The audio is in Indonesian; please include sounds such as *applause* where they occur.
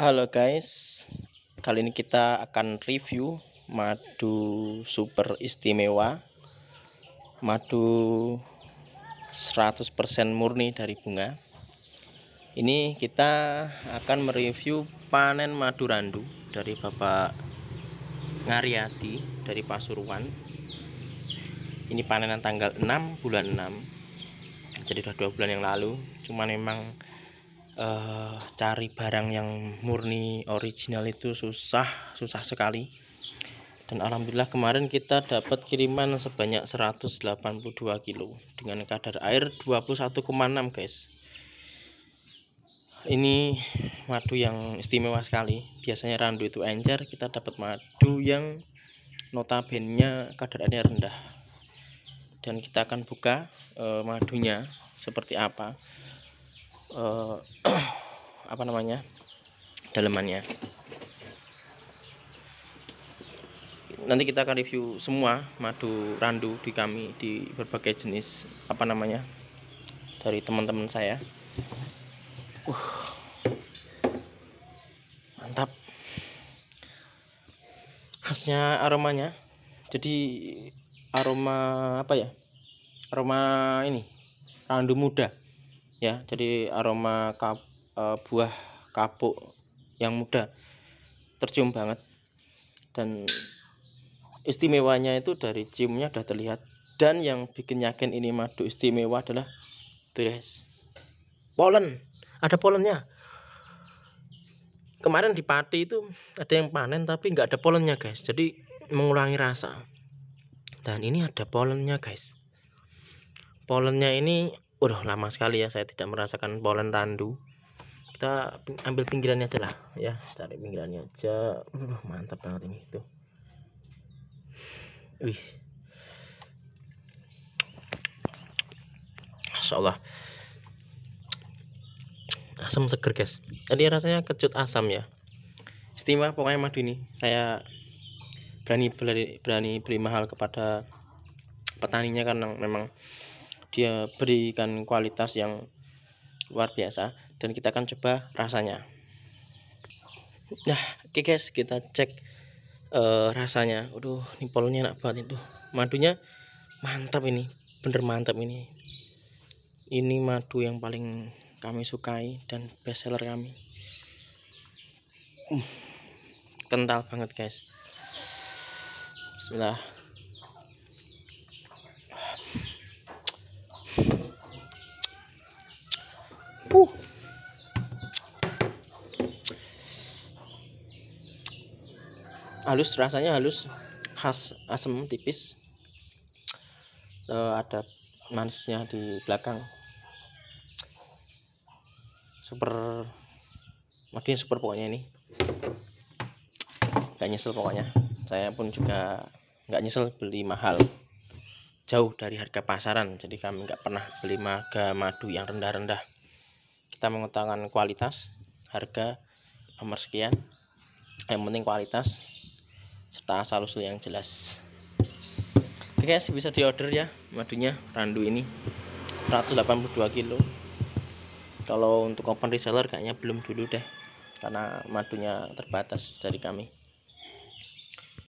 Halo guys, kali ini kita akan review madu super istimewa Madu 100% murni dari bunga Ini kita akan mereview panen madu randu dari Bapak Ngariati dari Pasuruan Ini panenan tanggal 6 bulan 6 Jadi sudah 2 bulan yang lalu Cuma memang uh, cari barang yang murni original itu susah susah sekali dan alhamdulillah kemarin kita dapat kiriman sebanyak 182 kilo dengan kadar air 21,6 guys ini madu yang istimewa sekali biasanya randu itu encer kita dapat madu yang notabene kadar airnya rendah dan kita akan buka uh, madunya seperti apa uh, *clears throat* apa namanya dalemannya nanti kita akan review semua madu randu di kami di berbagai jenis apa namanya dari teman-teman saya uh mantap khasnya aromanya jadi aroma apa ya aroma ini randu muda ya jadi aroma kap, uh, buah kapuk yang muda tercium banget dan istimewanya itu dari ciumnya sudah terlihat dan yang bikin yakin ini madu istimewa adalah tuh guys polen ada polennya kemarin di pati itu ada yang panen tapi nggak ada polennya guys jadi mengurangi rasa dan ini ada polennya guys polennya ini udah lama sekali ya saya tidak merasakan polen tandu kita ambil pinggirannya aja lah ya cari pinggirannya aja uh, mantap banget ini tuh wih asal Allah asam seger guys tadi rasanya kecut asam ya istimewa pokoknya madu ini saya berani berani beli mahal kepada petaninya karena memang dia berikan kualitas yang luar biasa dan kita akan coba rasanya nah oke okay guys kita cek uh, rasanya aduh ini polonya enak banget itu madunya mantap ini bener mantap ini ini madu yang paling kami sukai dan best seller kami uh, kental banget guys Bismillah halus rasanya halus khas asam tipis uh, ada manisnya di belakang super makin super pokoknya ini nggak nyesel pokoknya saya pun juga nggak nyesel beli mahal jauh dari harga pasaran jadi kami nggak pernah beli maga madu yang rendah-rendah kita mengutangkan kualitas harga nomor sekian yang penting kualitas serta asal usul yang jelas oke guys bisa order ya madunya randu ini 182 kilo kalau untuk open reseller kayaknya belum dulu deh karena madunya terbatas dari kami